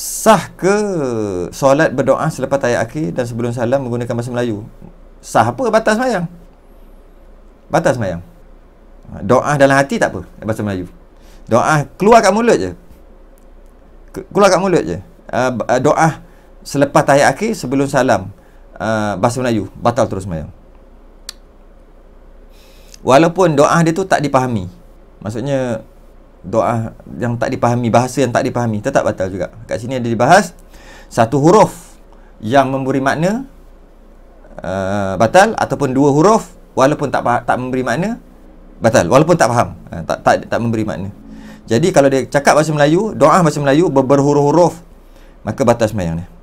Sah ke solat berdoa selepas tayat akhir dan sebelum salam menggunakan bahasa Melayu? Sah apa batas mayang? Batas mayang. Doa dalam hati tak apa, bahasa Melayu. Doa keluar kat mulut je. Keluar kat mulut je. Ah, ah, doa selepas tayat akhir sebelum salam ah, bahasa Melayu batal terus mayang. Walaupun doa dia tu tak dipahami. Maksudnya doa yang tak dipahami bahasa yang tak dipahami tetap batal juga kat sini ada dibahas satu huruf yang memberi makna uh, batal ataupun dua huruf walaupun tak tak memberi makna batal walaupun tak faham uh, tak tak tak memberi makna jadi kalau dia cakap bahasa Melayu doa bahasa Melayu berhuruf-huruf maka batal sembahyang dia